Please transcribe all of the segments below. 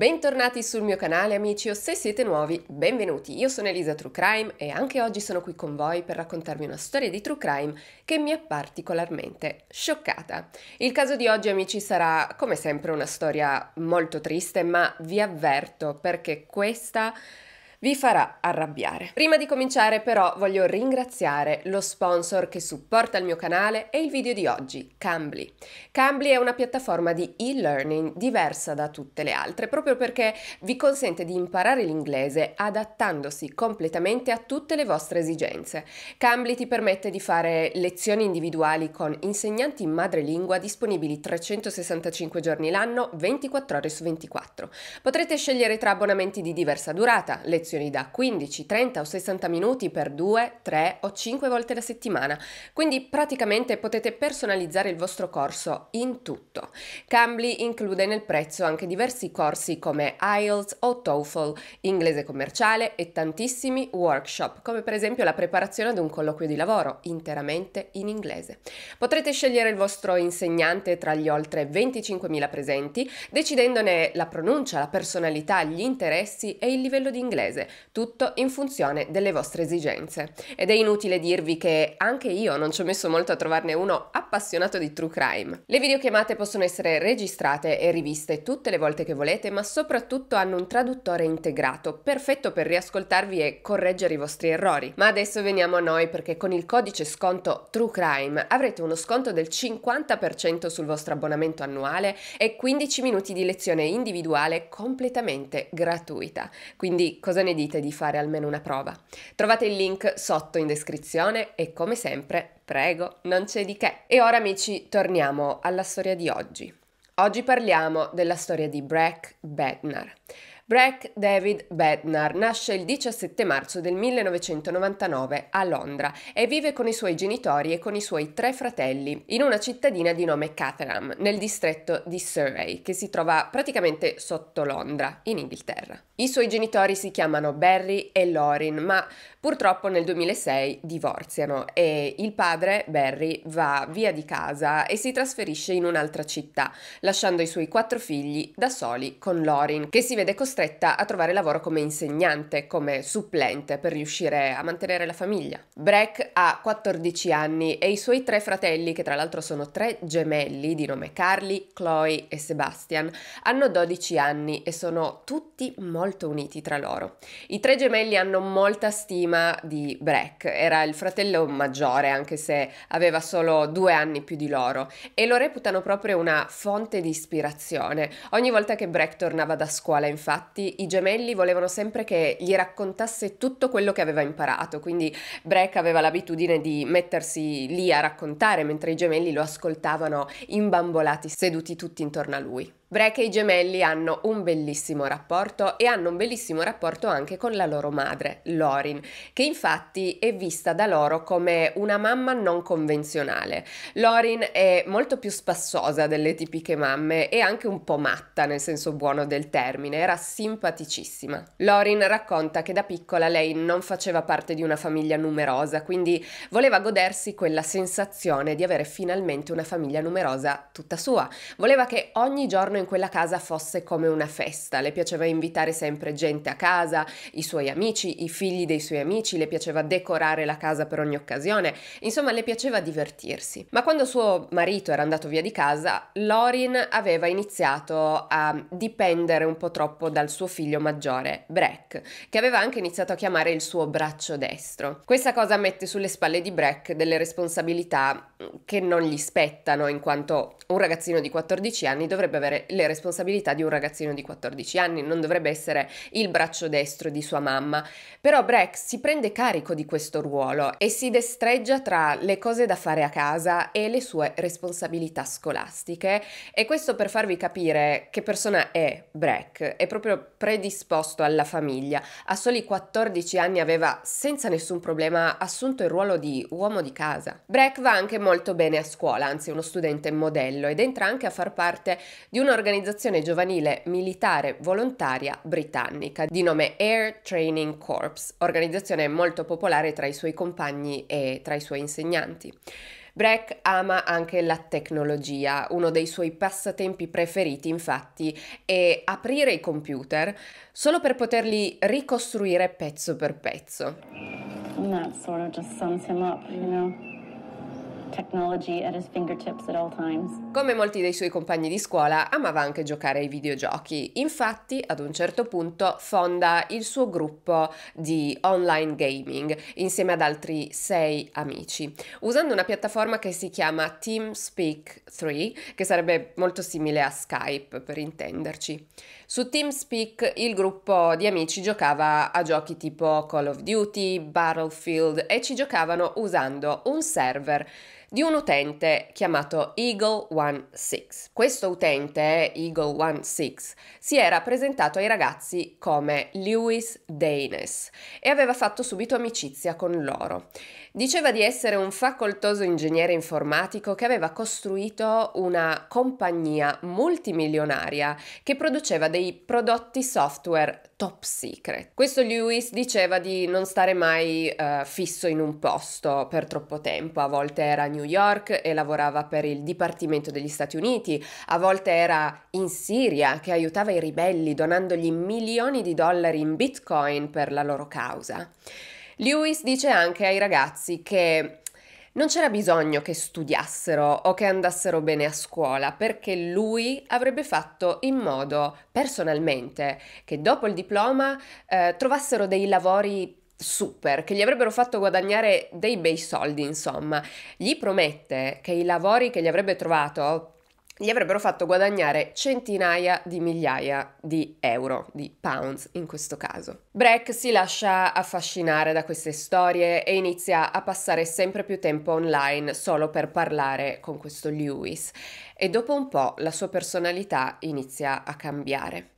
Bentornati sul mio canale amici o se siete nuovi, benvenuti. Io sono Elisa True Crime e anche oggi sono qui con voi per raccontarvi una storia di True Crime che mi ha particolarmente scioccata. Il caso di oggi amici sarà come sempre una storia molto triste, ma vi avverto perché questa vi farà arrabbiare. Prima di cominciare però voglio ringraziare lo sponsor che supporta il mio canale e il video di oggi, Cambly. Cambly è una piattaforma di e-learning diversa da tutte le altre proprio perché vi consente di imparare l'inglese adattandosi completamente a tutte le vostre esigenze. Cambly ti permette di fare lezioni individuali con insegnanti in madrelingua disponibili 365 giorni l'anno, 24 ore su 24. Potrete scegliere tra abbonamenti di diversa durata, lezioni lezioni da 15, 30 o 60 minuti per 2, 3 o 5 volte la settimana, quindi praticamente potete personalizzare il vostro corso in tutto. Cambly include nel prezzo anche diversi corsi come IELTS o TOEFL, inglese commerciale e tantissimi workshop, come per esempio la preparazione ad un colloquio di lavoro interamente in inglese. Potrete scegliere il vostro insegnante tra gli oltre 25.000 presenti, decidendone la pronuncia, la personalità, gli interessi e il livello di inglese mese, tutto in funzione delle vostre esigenze. Ed è inutile dirvi che anche io non ci ho messo molto a trovarne uno appassionato di true crime. Le videochiamate possono essere registrate e riviste tutte le volte che volete, ma soprattutto hanno un traduttore integrato, perfetto per riascoltarvi e correggere i vostri errori. Ma adesso veniamo a noi perché con il codice sconto True Crime avrete uno sconto del 50% sul vostro abbonamento annuale e 15 minuti di lezione individuale completamente gratuita. Quindi cosa ne ne dite di fare almeno una prova? Trovate il link sotto in descrizione e come sempre, prego, non c'è di che. E ora amici, torniamo alla storia di oggi. Oggi parliamo della storia di Breck Bednar. Breck David Bednar nasce il 17 marzo del 1999 a Londra e vive con i suoi genitori e con i suoi tre fratelli in una cittadina di nome Caterham, nel distretto di Surrey, che si trova praticamente sotto Londra, in Inghilterra. I suoi genitori si chiamano Barry e Lauren, ma Purtroppo nel 2006 divorziano e il padre, Barry, va via di casa e si trasferisce in un'altra città, lasciando i suoi quattro figli da soli con Lauren, che si vede costretta a trovare lavoro come insegnante, come supplente per riuscire a mantenere la famiglia. Breck ha 14 anni e i suoi tre fratelli, che tra l'altro sono tre gemelli di nome Carly, Chloe e Sebastian, hanno 12 anni e sono tutti molto uniti tra loro. I tre gemelli hanno molta stima prima di Breck, era il fratello maggiore anche se aveva solo due anni più di loro e lo reputano proprio una fonte di ispirazione. Ogni volta che Breck tornava da scuola infatti i gemelli volevano sempre che gli raccontasse tutto quello che aveva imparato, quindi Breck aveva l'abitudine di mettersi lì a raccontare mentre i gemelli lo ascoltavano imbambolati seduti tutti intorno a lui. Breca e i gemelli hanno un bellissimo rapporto e hanno un bellissimo rapporto anche con la loro madre, Lorin, che infatti è vista da loro come una mamma non convenzionale. Lorin è molto più spassosa delle tipiche mamme e anche un po' matta nel senso buono del termine, era simpaticissima. Lorin racconta che da piccola lei non faceva parte di una famiglia numerosa, quindi voleva godersi quella sensazione di avere finalmente una famiglia numerosa tutta sua. Voleva che ogni giorno in quella casa fosse come una festa, le piaceva invitare sempre gente a casa, i suoi amici, i figli dei suoi amici, le piaceva decorare la casa per ogni occasione, insomma le piaceva divertirsi. Ma quando suo marito era andato via di casa, Lorin aveva iniziato a dipendere un po' troppo dal suo figlio maggiore, Breck, che aveva anche iniziato a chiamare il suo braccio destro. Questa cosa mette sulle spalle di Breck delle responsabilità che non gli spettano, in quanto un ragazzino di 14 anni dovrebbe avere le responsabilità di un ragazzino di 14 anni, non dovrebbe essere il braccio destro di sua mamma. Però Breck si prende carico di questo ruolo e si destreggia tra le cose da fare a casa e le sue responsabilità scolastiche e questo per farvi capire che persona è Breck, è proprio predisposto alla famiglia. A soli 14 anni aveva senza nessun problema assunto il ruolo di uomo di casa. Breck va anche molto bene a scuola, anzi è uno studente modello ed entra anche a far parte di un'organizzazione un'organizzazione giovanile militare volontaria britannica di nome Air Training Corps, organizzazione molto popolare tra i suoi compagni e tra i suoi insegnanti. Breck ama anche la tecnologia, uno dei suoi passatempi preferiti infatti è aprire i computer solo per poterli ricostruire pezzo per pezzo. And that sort of just sums him up, you know? Come molti dei suoi compagni di scuola, amava anche giocare ai videogiochi. Infatti, ad un certo punto fonda il suo gruppo di online gaming insieme ad altri sei amici, usando una piattaforma che si chiama TeamSpeak 3, che sarebbe molto simile a Skype per intenderci. Su TeamSpeak il gruppo di amici giocava a giochi tipo Call of Duty, Battlefield e ci giocavano usando un server di un utente chiamato Eagle16. Questo utente, Eagle16, si era presentato ai ragazzi come Lewis Danes e aveva fatto subito amicizia con loro. Diceva di essere un facoltoso ingegnere informatico che aveva costruito una compagnia multimilionaria che produceva dei prodotti software top secret. Questo Lewis diceva di non stare mai uh, fisso in un posto per troppo tempo, a volte era a New York e lavorava per il Dipartimento degli Stati Uniti, a volte era in Siria che aiutava i ribelli donandogli milioni di dollari in bitcoin per la loro causa. Lewis dice anche ai ragazzi che non c'era bisogno che studiassero o che andassero bene a scuola perché lui avrebbe fatto in modo personalmente che dopo il diploma eh, trovassero dei lavori super che gli avrebbero fatto guadagnare dei bei soldi insomma gli promette che i lavori che gli avrebbe trovato gli avrebbero fatto guadagnare centinaia di migliaia di euro, di pounds in questo caso. Breck si lascia affascinare da queste storie e inizia a passare sempre più tempo online solo per parlare con questo Lewis e dopo un po' la sua personalità inizia a cambiare.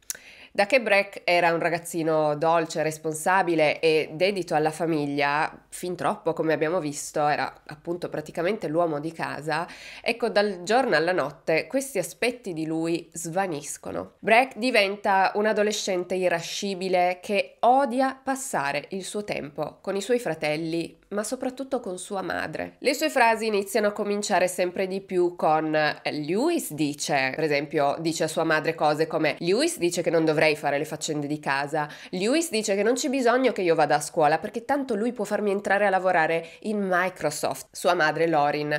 Da che Breck era un ragazzino dolce, responsabile e dedito alla famiglia, fin troppo come abbiamo visto, era appunto praticamente l'uomo di casa, ecco dal giorno alla notte questi aspetti di lui svaniscono. Breck diventa un adolescente irascibile che odia passare il suo tempo con i suoi fratelli ma soprattutto con sua madre. Le sue frasi iniziano a cominciare sempre di più con eh, Lewis dice, per esempio, dice a sua madre cose come Lewis dice che non dovrei fare le faccende di casa, Lewis dice che non c'è bisogno che io vada a scuola perché tanto lui può farmi entrare a lavorare in Microsoft. Sua madre Lorin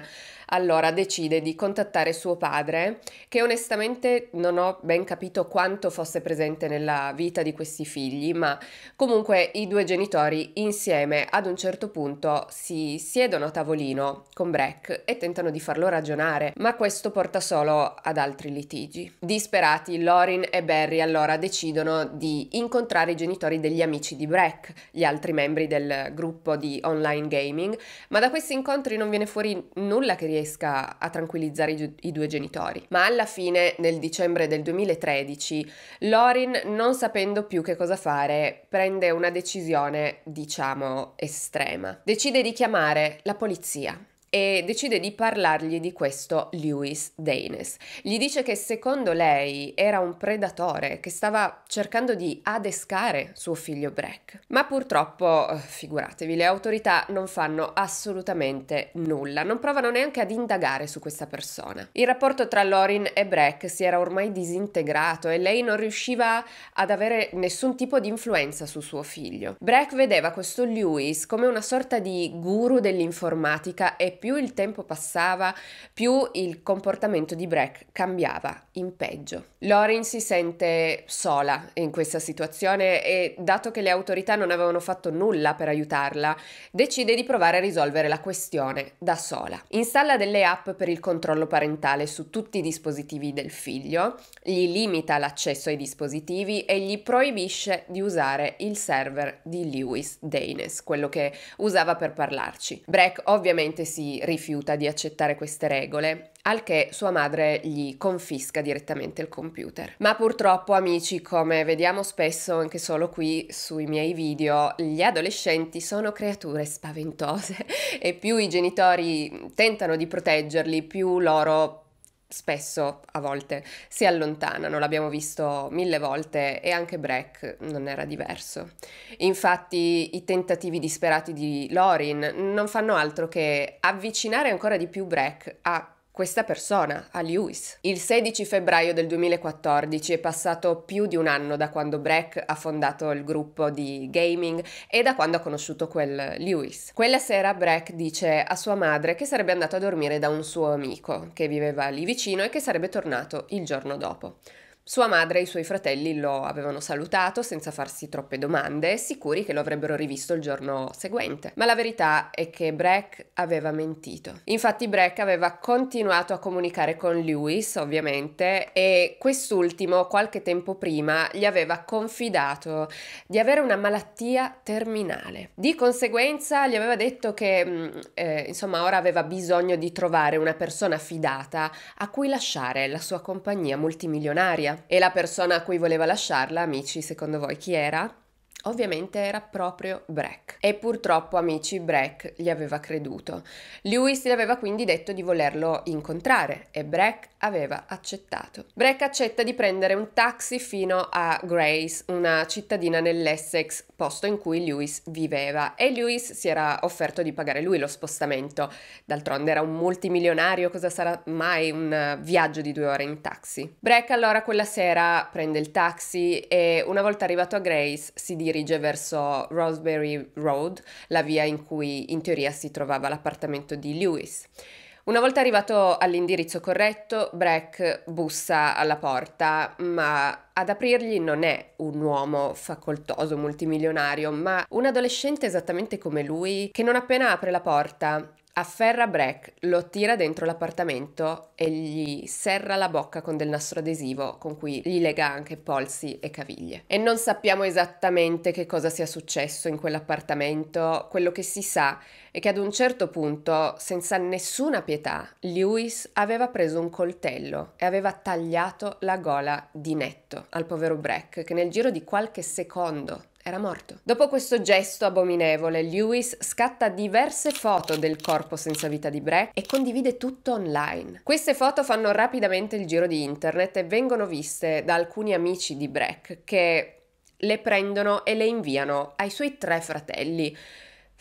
allora decide di contattare suo padre, che onestamente non ho ben capito quanto fosse presente nella vita di questi figli, ma comunque i due genitori insieme ad un certo punto si siedono a tavolino con Breck e tentano di farlo ragionare, ma questo porta solo ad altri litigi. Disperati, Lorin e Barry allora decidono di incontrare i genitori degli amici di Breck, gli altri membri del gruppo di online gaming, ma da questi incontri non viene fuori nulla che riesca riesca a tranquillizzare i, i due genitori. Ma alla fine, nel dicembre del 2013, Lorin, non sapendo più che cosa fare, prende una decisione, diciamo, estrema. Decide di chiamare la polizia e decide di parlargli di questo Lewis Danes. Gli dice che secondo lei era un predatore che stava cercando di adescare suo figlio Breck. Ma purtroppo, eh, figuratevi, le autorità non fanno assolutamente nulla, non provano neanche ad indagare su questa persona. Il rapporto tra Lorin e Breck si era ormai disintegrato e lei non riusciva ad avere nessun tipo di influenza su suo figlio. Breck vedeva questo Lewis come una sorta di guru dell'informatica e più il tempo passava, più il comportamento di Breck cambiava in peggio. Lauren si sente sola in questa situazione e, dato che le autorità non avevano fatto nulla per aiutarla, decide di provare a risolvere la questione da sola. Installa delle app per il controllo parentale su tutti i dispositivi del figlio, gli limita l'accesso ai dispositivi e gli proibisce di usare il server di Lewis Danes, quello che usava per parlarci. Breck ovviamente si rifiuta di accettare queste regole, al che sua madre gli confisca direttamente il computer. Ma purtroppo, amici, come vediamo spesso anche solo qui sui miei video, gli adolescenti sono creature spaventose e più i genitori tentano di proteggerli, più loro spesso, a volte, si allontanano, l'abbiamo visto mille volte e anche Breck non era diverso. Infatti i tentativi disperati di Lorin non fanno altro che avvicinare ancora di più Breck a questa persona, a Lewis. Il 16 febbraio del 2014 è passato più di un anno da quando Breck ha fondato il gruppo di gaming e da quando ha conosciuto quel Lewis. Quella sera Breck dice a sua madre che sarebbe andato a dormire da un suo amico che viveva lì vicino e che sarebbe tornato il giorno dopo. Sua madre e i suoi fratelli lo avevano salutato senza farsi troppe domande, sicuri che lo avrebbero rivisto il giorno seguente. Ma la verità è che Breck aveva mentito. Infatti Breck aveva continuato a comunicare con Lewis, ovviamente, e quest'ultimo qualche tempo prima gli aveva confidato di avere una malattia terminale. Di conseguenza gli aveva detto che mm, eh, insomma ora aveva bisogno di trovare una persona fidata a cui lasciare la sua compagnia multimilionaria e la persona a cui voleva lasciarla, amici, secondo voi chi era? Ovviamente era proprio Breck. E purtroppo, amici, Breck gli aveva creduto. Lewis gli aveva quindi detto di volerlo incontrare e Breck aveva accettato. Breck accetta di prendere un taxi fino a Grace, una cittadina nell'Essex, posto in cui Lewis viveva, e Lewis si era offerto di pagare lui lo spostamento. D'altronde era un multimilionario, cosa sarà mai un viaggio di due ore in taxi? Breck allora quella sera prende il taxi e una volta arrivato a Grace si dirige dirige verso Roseberry Road, la via in cui in teoria si trovava l'appartamento di Lewis. Una volta arrivato all'indirizzo corretto, Breck bussa alla porta, ma ad aprirgli non è un uomo facoltoso multimilionario, ma un adolescente esattamente come lui, che non appena apre la porta afferra Breck, lo tira dentro l'appartamento e gli serra la bocca con del nastro adesivo con cui gli lega anche polsi e caviglie. E non sappiamo esattamente che cosa sia successo in quell'appartamento, quello che si sa è che ad un certo punto, senza nessuna pietà, Lewis aveva preso un coltello e aveva tagliato la gola di netto al povero Breck che nel giro di qualche secondo era morto. Dopo questo gesto abominevole, Lewis scatta diverse foto del corpo senza vita di Breck e condivide tutto online. Queste foto fanno rapidamente il giro di internet e vengono viste da alcuni amici di Breck che le prendono e le inviano ai suoi tre fratelli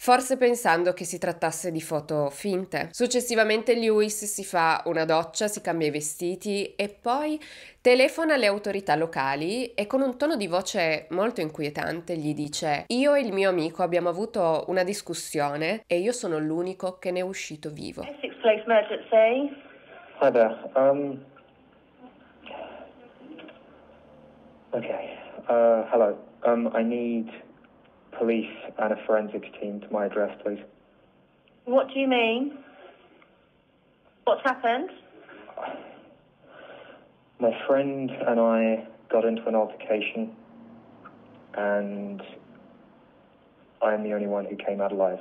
forse pensando che si trattasse di foto finte. Successivamente Lewis si fa una doccia, si cambia i vestiti e poi telefona alle autorità locali e con un tono di voce molto inquietante gli dice io e il mio amico abbiamo avuto una discussione e io sono l'unico che ne è uscito vivo. Essex Place Emergency. Hi there. Um... Okay. Uh, hello. Um, I need police and a forensics team to my address, please. What do you mean? What's happened? My friend and I got into an altercation, and I'm the only one who came out alive.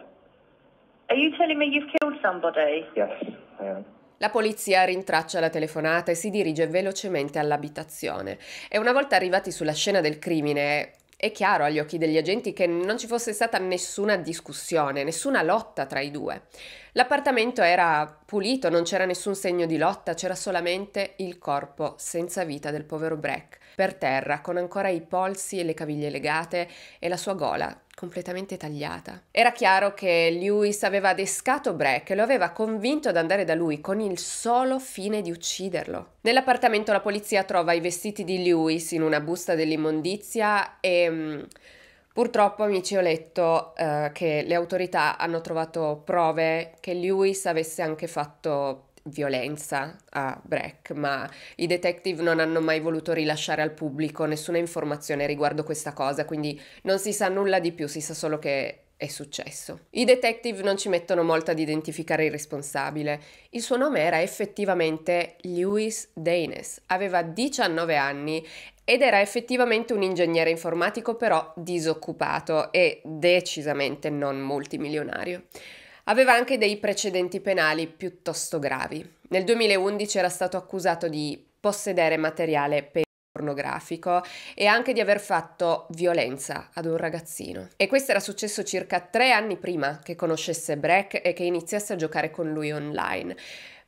Are you telling me you've killed somebody? Yes, I am. La polizia rintraccia la telefonata e si dirige velocemente all'abitazione. E una volta arrivati sulla scena del crimine, È chiaro agli occhi degli agenti che non ci fosse stata nessuna discussione, nessuna lotta tra i due. L'appartamento era pulito, non c'era nessun segno di lotta, c'era solamente il corpo senza vita del povero Breck, per terra, con ancora i polsi e le caviglie legate e la sua gola completamente tagliata. Era chiaro che Lewis aveva adescato Breck e lo aveva convinto ad andare da lui con il solo fine di ucciderlo. Nell'appartamento la polizia trova i vestiti di Lewis in una busta dell'immondizia e... Mm, purtroppo, amici, ho letto eh, che le autorità hanno trovato prove che Lewis avesse anche fatto violenza a Breck, ma i detective non hanno mai voluto rilasciare al pubblico nessuna informazione riguardo questa cosa, quindi non si sa nulla di più, si sa solo che è successo. I detective non ci mettono molto ad identificare il responsabile. Il suo nome era effettivamente Lewis Danes, aveva 19 anni ed era effettivamente un ingegnere informatico però disoccupato e decisamente non multimilionario. Aveva anche dei precedenti penali piuttosto gravi. Nel 2011 era stato accusato di possedere materiale per pornografico e anche di aver fatto violenza ad un ragazzino. E questo era successo circa tre anni prima che conoscesse Breck e che iniziasse a giocare con lui online.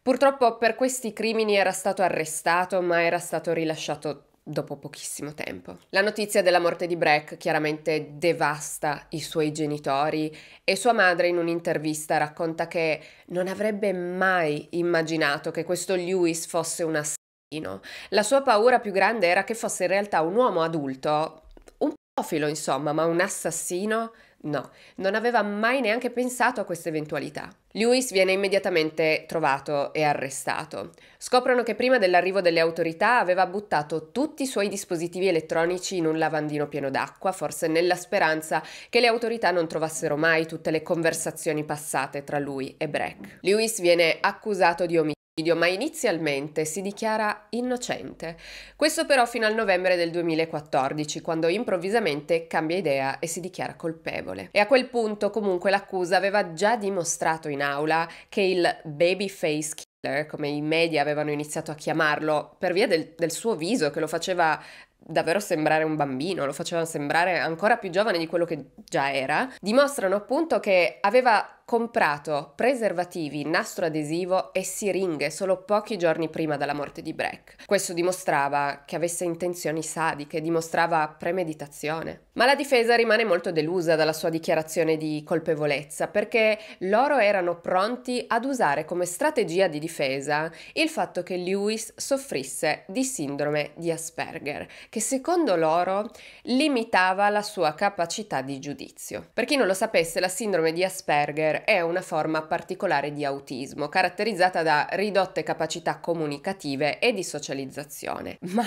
Purtroppo per questi crimini era stato arrestato ma era stato rilasciato dopo pochissimo tempo. La notizia della morte di Breck chiaramente devasta i suoi genitori e sua madre in un'intervista racconta che non avrebbe mai immaginato che questo Lewis fosse un assassino. La sua paura più grande era che fosse in realtà un uomo adulto, un profilo insomma, ma un assassino No, non aveva mai neanche pensato a questa eventualità. Lewis viene immediatamente trovato e arrestato. Scoprono che prima dell'arrivo delle autorità aveva buttato tutti i suoi dispositivi elettronici in un lavandino pieno d'acqua, forse nella speranza che le autorità non trovassero mai tutte le conversazioni passate tra lui e Breck. Lewis viene accusato di omicidio video, ma inizialmente si dichiara innocente. Questo però fino al novembre del 2014, quando improvvisamente cambia idea e si dichiara colpevole. E a quel punto comunque l'accusa aveva già dimostrato in aula che il babyface killer, come i media avevano iniziato a chiamarlo, per via del, del suo viso che lo faceva davvero sembrare un bambino, lo faceva sembrare ancora più giovane di quello che già era, dimostrano appunto che aveva comprato preservativi, nastro adesivo e siringhe solo pochi giorni prima della morte di Breck. Questo dimostrava che avesse intenzioni sadiche, dimostrava premeditazione. Ma la difesa rimane molto delusa dalla sua dichiarazione di colpevolezza perché loro erano pronti ad usare come strategia di difesa il fatto che Lewis soffrisse di sindrome di Asperger, che secondo loro limitava la sua capacità di giudizio. Per chi non lo sapesse, la sindrome di Asperger è una forma particolare di autismo, caratterizzata da ridotte capacità comunicative e di socializzazione. Ma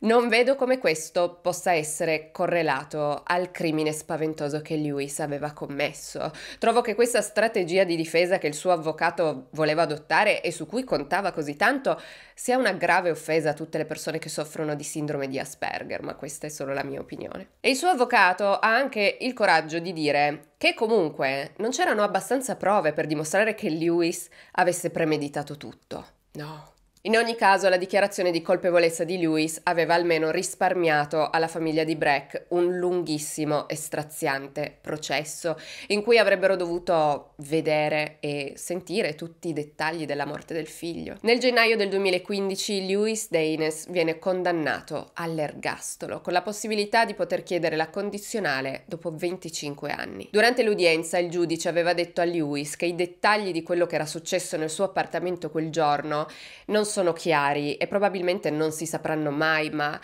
non vedo come questo possa essere correlato al crimine spaventoso che Lewis aveva commesso. Trovo che questa strategia di difesa che il suo avvocato voleva adottare e su cui contava così tanto sia una grave offesa a tutte le persone che soffrono di sindrome di Asperger, ma questa è solo la mia opinione. E il suo avvocato ha anche il coraggio di dire che comunque non c'erano abbastanza prove per dimostrare che Lewis avesse premeditato tutto. No, in ogni caso, la dichiarazione di colpevolezza di Lewis aveva almeno risparmiato alla famiglia di Breck un lunghissimo e straziante processo in cui avrebbero dovuto vedere e sentire tutti i dettagli della morte del figlio. Nel gennaio del 2015 Lewis Daines viene condannato all'ergastolo con la possibilità di poter chiedere la condizionale dopo 25 anni. Durante l'udienza il giudice aveva detto a Lewis che i dettagli di quello che era successo nel suo appartamento quel giorno non sono sono chiari e probabilmente non si sapranno mai, ma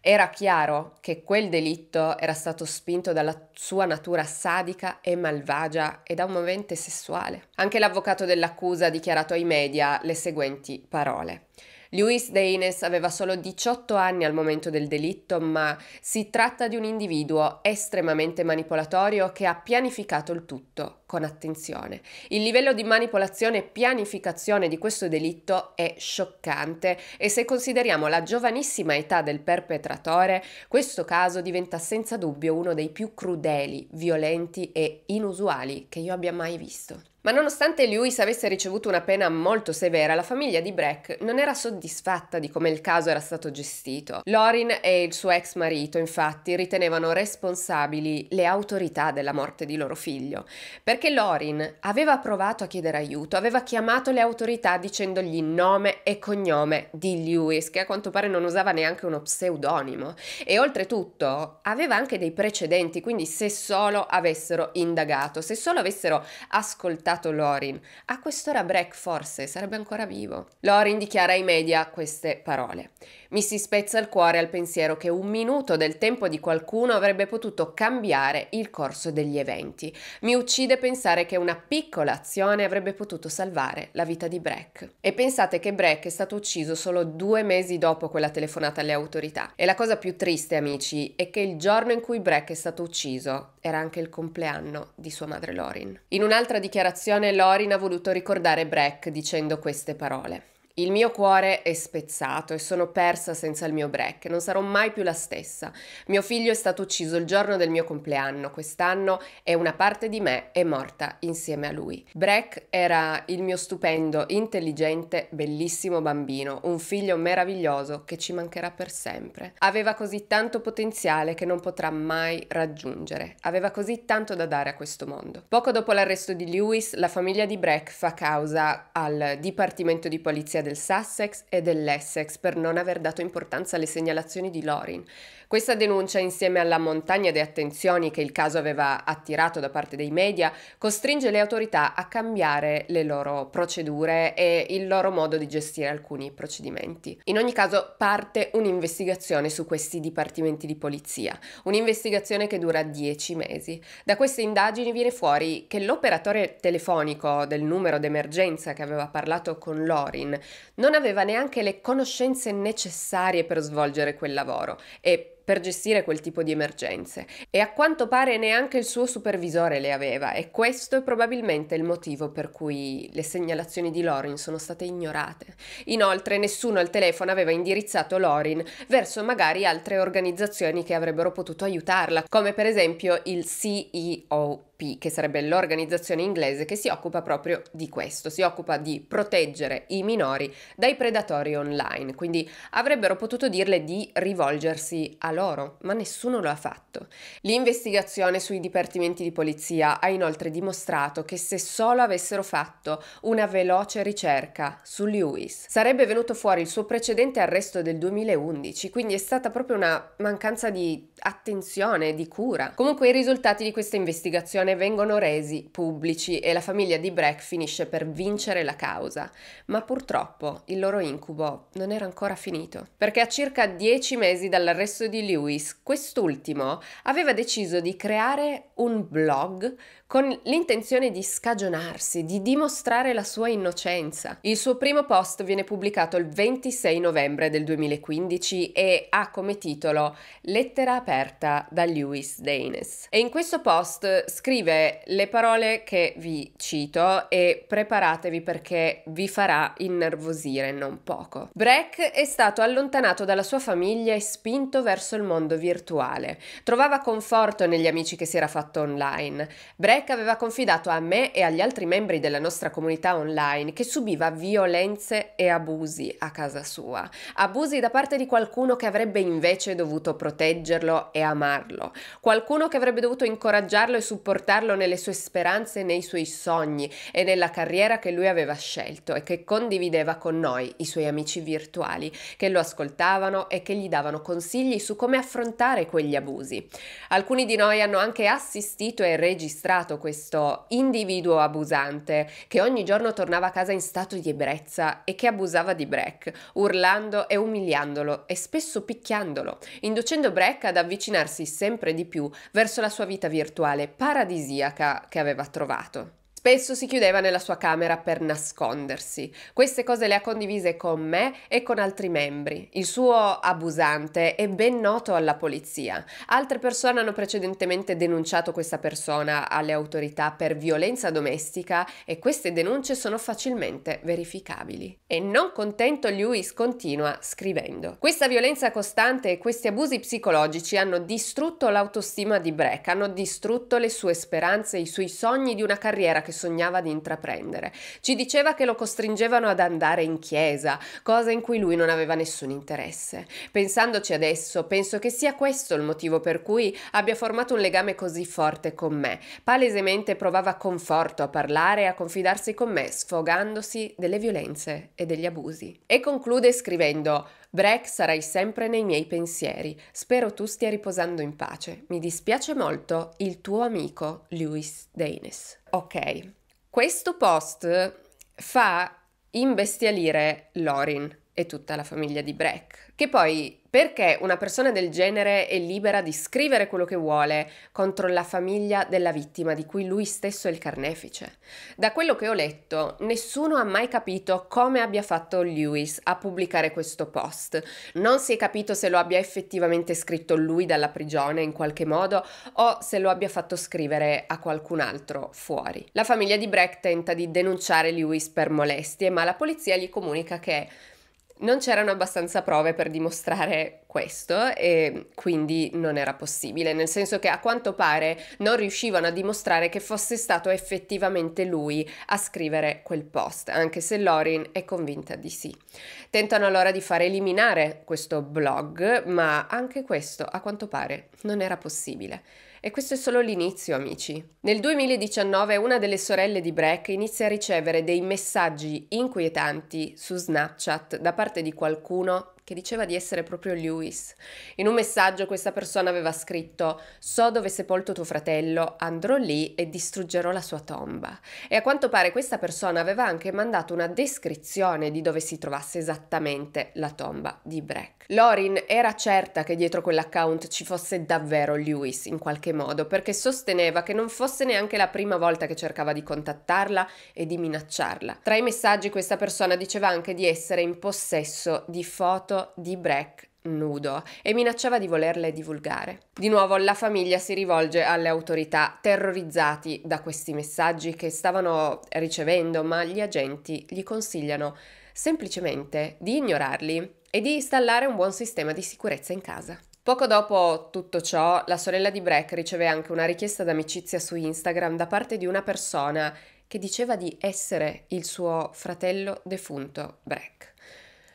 era chiaro che quel delitto era stato spinto dalla sua natura sadica e malvagia e da un movente sessuale. Anche l'avvocato dell'accusa ha dichiarato ai media le seguenti parole. Luis De Ines aveva solo 18 anni al momento del delitto, ma si tratta di un individuo estremamente manipolatorio che ha pianificato il tutto con attenzione. Il livello di manipolazione e pianificazione di questo delitto è scioccante e se consideriamo la giovanissima età del perpetratore, questo caso diventa senza dubbio uno dei più crudeli, violenti e inusuali che io abbia mai visto. Ma nonostante Lewis avesse ricevuto una pena molto severa, la famiglia di Breck non era soddisfatta di come il caso era stato gestito. Lorin e il suo ex marito, infatti, ritenevano responsabili le autorità della morte di loro figlio, perché perché Lorin aveva provato a chiedere aiuto, aveva chiamato le autorità dicendogli nome e cognome di Lewis, che a quanto pare non usava neanche uno pseudonimo, e oltretutto aveva anche dei precedenti, quindi se solo avessero indagato, se solo avessero ascoltato Lorin, a quest'ora Breck forse sarebbe ancora vivo. Lorin dichiara ai media queste parole. Mi si spezza il cuore al pensiero che un minuto del tempo di qualcuno avrebbe potuto cambiare il corso degli eventi. Mi uccide pensare pensare che una piccola azione avrebbe potuto salvare la vita di Breck. E pensate che Breck è stato ucciso solo due mesi dopo quella telefonata alle autorità. E la cosa più triste, amici, è che il giorno in cui Breck è stato ucciso era anche il compleanno di sua madre Lorin. In un'altra dichiarazione Lorin ha voluto ricordare Breck dicendo queste parole. Il mio cuore è spezzato e sono persa senza il mio break, non sarò mai più la stessa. Mio figlio è stato ucciso il giorno del mio compleanno quest'anno e una parte di me è morta insieme a lui. Breck era il mio stupendo, intelligente, bellissimo bambino, un figlio meraviglioso che ci mancherà per sempre. Aveva così tanto potenziale che non potrà mai raggiungere, aveva così tanto da dare a questo mondo. Poco dopo l'arresto di Lewis, la famiglia di Breck fa causa al Dipartimento di Polizia del Sussex e dell'Essex per non aver dato importanza alle segnalazioni di Lorin. Questa denuncia, insieme alla montagna di attenzioni che il caso aveva attirato da parte dei media, costringe le autorità a cambiare le loro procedure e il loro modo di gestire alcuni procedimenti. In ogni caso parte un'investigazione su questi dipartimenti di polizia, un'investigazione che dura dieci mesi. Da queste indagini viene fuori che l'operatore telefonico del numero d'emergenza che aveva parlato con Lorin non aveva neanche le conoscenze necessarie per svolgere quel lavoro e per gestire quel tipo di emergenze e a quanto pare neanche il suo supervisore le aveva e questo è probabilmente il motivo per cui le segnalazioni di Lorin sono state ignorate. Inoltre nessuno al telefono aveva indirizzato Lorin verso magari altre organizzazioni che avrebbero potuto aiutarla, come per esempio il CEO l'OIP, che sarebbe l'organizzazione inglese che si occupa proprio di questo, si occupa di proteggere i minori dai predatori online, quindi avrebbero potuto dirle di rivolgersi a loro, ma nessuno lo ha fatto. L'investigazione sui dipartimenti di polizia ha inoltre dimostrato che se solo avessero fatto una veloce ricerca su Lewis, sarebbe venuto fuori il suo precedente arresto del 2011, quindi è stata proprio una mancanza di attenzione, di cura. Comunque i risultati di questa investigazione giovane vengono resi pubblici e la famiglia di Breck finisce per vincere la causa. Ma purtroppo il loro incubo non era ancora finito, perché a circa dieci mesi dall'arresto di Lewis, quest'ultimo aveva deciso di creare un blog con l'intenzione di scagionarsi, di dimostrare la sua innocenza. Il suo primo post viene pubblicato il 26 novembre del 2015 e ha come titolo Lettera aperta da Lewis Danes. E in questo post scrive le parole che vi cito e preparatevi perché vi farà innervosire non poco. Breck è stato allontanato dalla sua famiglia e spinto verso il mondo virtuale. Trovava conforto negli amici che si era fatto online. Breck Beck aveva confidato a me e agli altri membri della nostra comunità online che subiva violenze e abusi a casa sua, abusi da parte di qualcuno che avrebbe invece dovuto proteggerlo e amarlo, qualcuno che avrebbe dovuto incoraggiarlo e supportarlo nelle sue speranze, nei suoi sogni e nella carriera che lui aveva scelto e che condivideva con noi, i suoi amici virtuali, che lo ascoltavano e che gli davano consigli su come affrontare quegli abusi. Alcuni di noi hanno anche assistito e registrato stato questo individuo abusante che ogni giorno tornava a casa in stato di ebbrezza e che abusava di Breck, urlando e umiliandolo e spesso picchiandolo, inducendo Breck ad avvicinarsi sempre di più verso la sua vita virtuale paradisiaca che aveva trovato. Spesso si chiudeva nella sua camera per nascondersi. Queste cose le ha condivise con me e con altri membri. Il suo abusante è ben noto alla polizia. Altre persone hanno precedentemente denunciato questa persona alle autorità per violenza domestica e queste denunce sono facilmente verificabili. E non contento, Lewis continua scrivendo. Questa violenza costante e questi abusi psicologici hanno distrutto l'autostima di Breck, hanno distrutto le sue speranze i suoi sogni di una carriera che sognava di intraprendere. Ci diceva che lo costringevano ad andare in chiesa, cosa in cui lui non aveva nessun interesse. Pensandoci adesso, penso che sia questo il motivo per cui abbia formato un legame così forte con me. Palesemente provava conforto a parlare e a confidarsi con me, sfogandosi delle violenze e degli abusi. E conclude scrivendo: Breck, sarai sempre nei miei pensieri. Spero tu stia riposando in pace. Mi dispiace molto, il tuo amico Louis Daines. Ok, questo post fa imbestialire Lorin e tutta la famiglia di Breck. Che poi perché una persona del genere è libera di scrivere quello che vuole contro la famiglia della vittima di cui lui stesso è il carnefice? Da quello che ho letto, nessuno ha mai capito come abbia fatto Lewis a pubblicare questo post. Non si è capito se lo abbia effettivamente scritto lui dalla prigione in qualche modo o se lo abbia fatto scrivere a qualcun altro fuori. La famiglia di Breck tenta di denunciare Lewis per molestie, ma la polizia gli comunica che non c'erano abbastanza prove per dimostrare questo e quindi non era possibile, nel senso che a quanto pare non riuscivano a dimostrare che fosse stato effettivamente lui a scrivere quel post, anche se Lorin è convinta di sì. Tentano allora di far eliminare questo blog, ma anche questo a quanto pare non era possibile. E questo è solo l'inizio, amici. Nel 2019 una delle sorelle di Breck inizia a ricevere dei messaggi inquietanti su Snapchat da parte di qualcuno che diceva di essere proprio Lewis. In un messaggio questa persona aveva scritto So dove è sepolto tuo fratello, andrò lì e distruggerò la sua tomba. E a quanto pare questa persona aveva anche mandato una descrizione di dove si trovasse esattamente la tomba di Breck. Lorin era certa che dietro quell'account ci fosse davvero Lewis in qualche modo, perché sosteneva che non fosse neanche la prima volta che cercava di contattarla e di minacciarla. Tra i messaggi questa persona diceva anche di essere in possesso di foto di Breck nudo e minacciava di volerle divulgare. Di nuovo la famiglia si rivolge alle autorità terrorizzati da questi messaggi che stavano ricevendo, ma gli agenti gli consigliano semplicemente di ignorarli e di installare un buon sistema di sicurezza in casa. Poco dopo tutto ciò, la sorella di Breck riceve anche una richiesta d'amicizia su Instagram da parte di una persona che diceva di essere il suo fratello defunto Breck.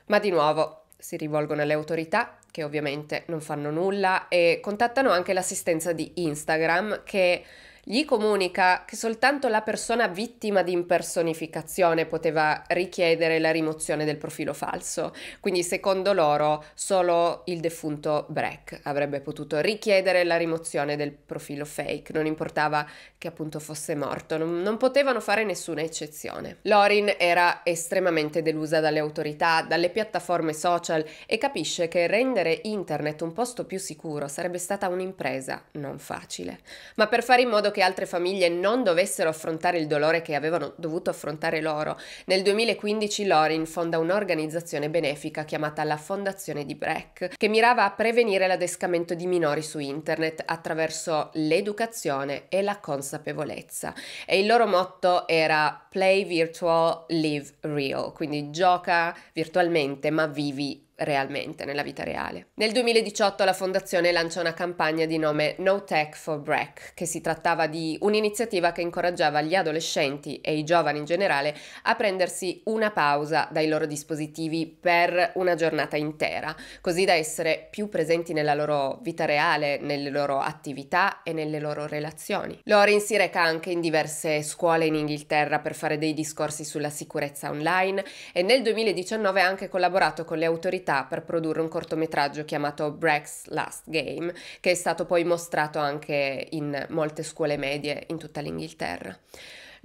Ma di nuovo si rivolgono alle autorità, che ovviamente non fanno nulla, e contattano anche l'assistenza di Instagram che gli comunica che soltanto la persona vittima di impersonificazione poteva richiedere la rimozione del profilo falso, quindi secondo loro solo il defunto Breck avrebbe potuto richiedere la rimozione del profilo fake, non importava che appunto fosse morto, non, non potevano fare nessuna eccezione. Lorin era estremamente delusa dalle autorità, dalle piattaforme social e capisce che rendere internet un posto più sicuro sarebbe stata un'impresa non facile, ma per fare in modo che altre famiglie non dovessero affrontare il dolore che avevano dovuto affrontare loro, nel 2015 Lorin fonda un'organizzazione benefica chiamata la Fondazione di Breck, che mirava a prevenire l'adescamento di minori su internet attraverso l'educazione e la consapevolezza. E il loro motto era Play Virtual, Live Real, quindi gioca virtualmente ma vivi realmente, nella vita reale. Nel 2018 la fondazione lancia una campagna di nome No Tech for Break, che si trattava di un'iniziativa che incoraggiava gli adolescenti e i giovani in generale a prendersi una pausa dai loro dispositivi per una giornata intera, così da essere più presenti nella loro vita reale, nelle loro attività e nelle loro relazioni. Lauren si reca anche in diverse scuole in Inghilterra per fare dei discorsi sulla sicurezza online e nel 2019 ha anche collaborato con le autorità libertà per produrre un cortometraggio chiamato Breck's Last Game, che è stato poi mostrato anche in molte scuole medie in tutta l'Inghilterra.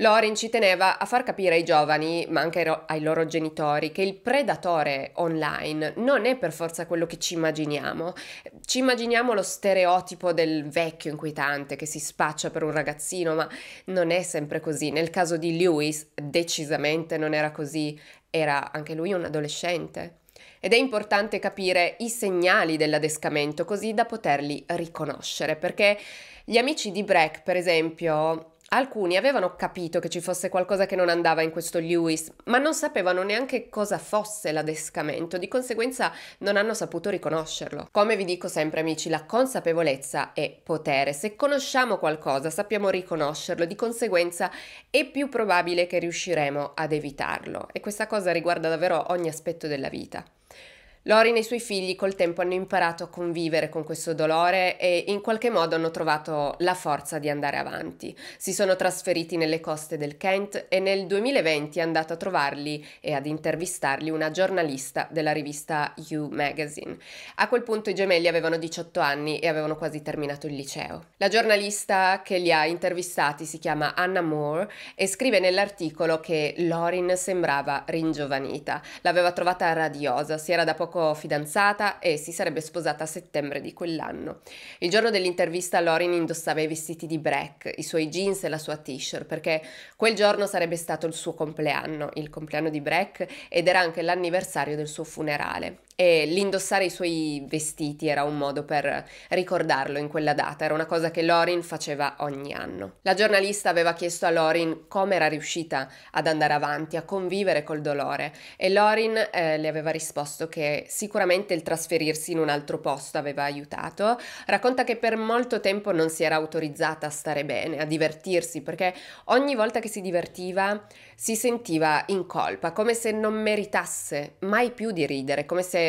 Lorin ci teneva a far capire ai giovani, ma anche ai loro genitori, che il predatore online non è per forza quello che ci immaginiamo. Ci immaginiamo lo stereotipo del vecchio inquietante che si spaccia per un ragazzino, ma non è sempre così. Nel caso di Lewis, decisamente non era così, era anche lui un adolescente ed è importante capire i segnali dell'adescamento così da poterli riconoscere, perché gli amici di Breck, per esempio, Alcuni avevano capito che ci fosse qualcosa che non andava in questo Lewis, ma non sapevano neanche cosa fosse l'adescamento, di conseguenza non hanno saputo riconoscerlo. Come vi dico sempre amici, la consapevolezza è potere. Se conosciamo qualcosa, sappiamo riconoscerlo, di conseguenza è più probabile che riusciremo ad evitarlo. E questa cosa riguarda davvero ogni aspetto della vita. Lorin e i suoi figli col tempo hanno imparato a convivere con questo dolore e in qualche modo hanno trovato la forza di andare avanti. Si sono trasferiti nelle coste del Kent e nel 2020 è andata a trovarli e ad intervistarli una giornalista della rivista You Magazine. A quel punto i gemelli avevano 18 anni e avevano quasi terminato il liceo. La giornalista che li ha intervistati si chiama Anna Moore e scrive nell'articolo che Lorin sembrava ringiovanita. L'aveva trovata radiosa, si era da poco poco fidanzata e si sarebbe sposata a settembre di quell'anno. Il giorno dell'intervista Lorin indossava i vestiti di Breck, i suoi jeans e la sua t-shirt, perché quel giorno sarebbe stato il suo compleanno, il compleanno di Breck, ed era anche l'anniversario del suo funerale e l'indossare i suoi vestiti era un modo per ricordarlo in quella data, era una cosa che Lorin faceva ogni anno. La giornalista aveva chiesto a Lorin come era riuscita ad andare avanti, a convivere col dolore e Lorin eh, le aveva risposto che sicuramente il trasferirsi in un altro posto aveva aiutato. Racconta che per molto tempo non si era autorizzata a stare bene, a divertirsi, perché ogni volta che si divertiva si sentiva in colpa, come se non meritasse mai più di ridere, come se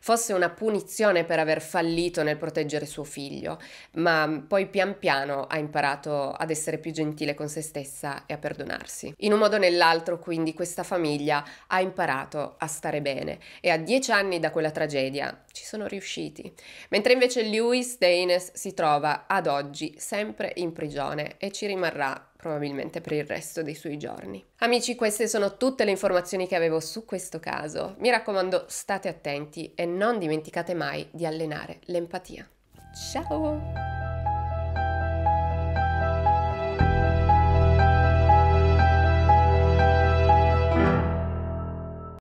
fosse una punizione per aver fallito nel proteggere suo figlio, ma poi pian piano ha imparato ad essere più gentile con se stessa e a perdonarsi. In un modo o nell'altro, quindi, questa famiglia ha imparato a stare bene e a dieci anni da quella tragedia ci sono riusciti. Mentre invece Lewis Daines si trova ad oggi sempre in prigione e ci rimarrà probabilmente per il resto dei suoi giorni. Amici, queste sono tutte le informazioni che avevo su questo caso. Mi raccomando, state attenti e non dimenticate mai di allenare l'empatia. Ciao!